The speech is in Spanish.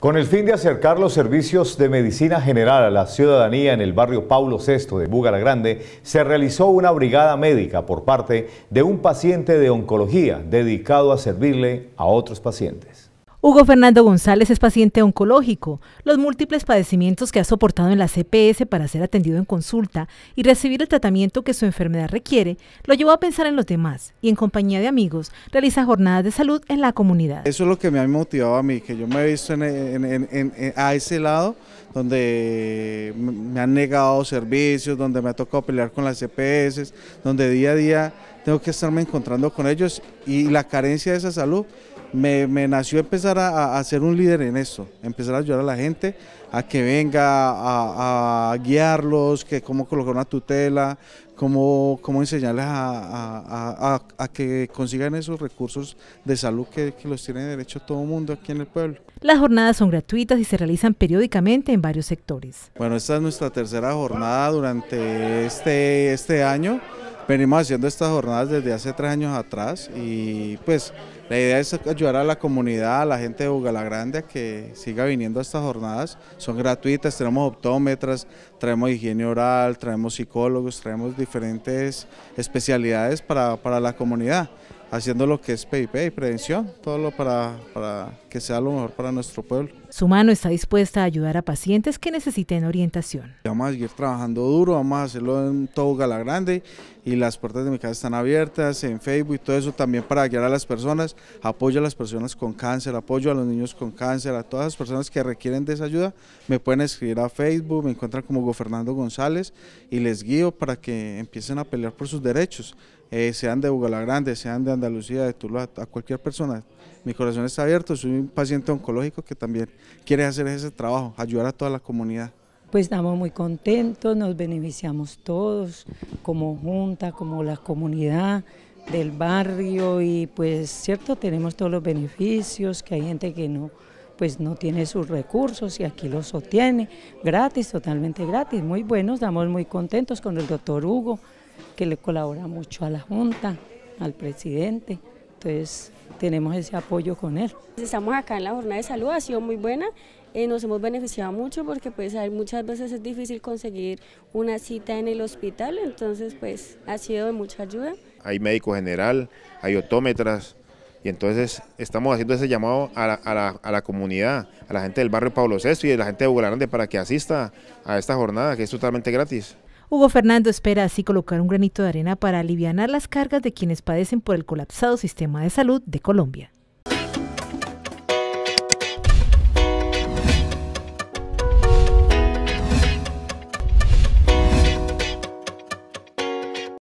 Con el fin de acercar los servicios de medicina general a la ciudadanía en el barrio Paulo VI de Búgara Grande, se realizó una brigada médica por parte de un paciente de oncología dedicado a servirle a otros pacientes. Hugo Fernando González es paciente oncológico. Los múltiples padecimientos que ha soportado en la CPS para ser atendido en consulta y recibir el tratamiento que su enfermedad requiere lo llevó a pensar en los demás y en compañía de amigos realiza jornadas de salud en la comunidad. Eso es lo que me ha motivado a mí, que yo me he visto a ese lado donde me han negado servicios, donde me ha tocado pelear con las CPS, donde día a día tengo que estarme encontrando con ellos y la carencia de esa salud me, nació empezar a, ser un líder en eso, empezar a ayudar a la gente a que venga, a, guiarlos, que cómo colocar una tutela, cómo, cómo enseñarles a, que consigan esos recursos de salud que, los tiene derecho todo el mundo aquí en el pueblo. Las jornadas son gratuitas y se realizan periódicamente en varios sectores. Bueno, esta es nuestra tercera jornada durante este, este año venimos haciendo estas jornadas desde hace tres años atrás y pues la idea es ayudar a la comunidad, a la gente de Bugalagrande a que siga viniendo a estas jornadas. Son gratuitas, tenemos optómetras, traemos higiene oral, traemos psicólogos, traemos diferentes especialidades para, para la comunidad haciendo lo que es PIP, prevención, todo lo para, que sea lo mejor para nuestro pueblo. Su mano está dispuesta a ayudar a pacientes que necesiten orientación. Vamos a seguir trabajando duro, vamos a hacerlo en todo Galagrande Grande y las puertas de mi casa están abiertas, en Facebook y todo eso también para guiar a las personas, apoyo a las personas con cáncer, apoyo a los niños con cáncer, a todas las personas que requieren de esa ayuda, me pueden escribir a Facebook, me encuentran como Go Fernando González y les guío para que empiecen a pelear por sus derechos. Eh, sean de Bogotá Grande, sean de Andalucía, de Tuluá, a cualquier persona. Mi corazón está abierto, soy un paciente oncológico que también quiere hacer ese trabajo, ayudar a toda la comunidad. Pues estamos muy contentos, nos beneficiamos todos, como junta, como la comunidad del barrio y pues cierto, tenemos todos los beneficios, que hay gente que no pues no tiene sus recursos y aquí los sostiene, gratis, totalmente gratis, muy buenos, estamos muy contentos con el doctor Hugo, que le colabora mucho a la Junta, al presidente. Entonces tenemos ese apoyo con él. Estamos acá en la jornada de salud, ha sido muy buena, eh, nos hemos beneficiado mucho porque pues hay, muchas veces es difícil conseguir una cita en el hospital, entonces pues ha sido de mucha ayuda. Hay médico general, hay otómetras, y entonces estamos haciendo ese llamado a la, comunidad, a la gente del barrio Pablo César y a la gente de Grande para que asista a esta jornada que es totalmente gratis. Hugo Fernando espera así colocar un granito de arena para aliviar las cargas de quienes padecen por el colapsado sistema de salud de Colombia.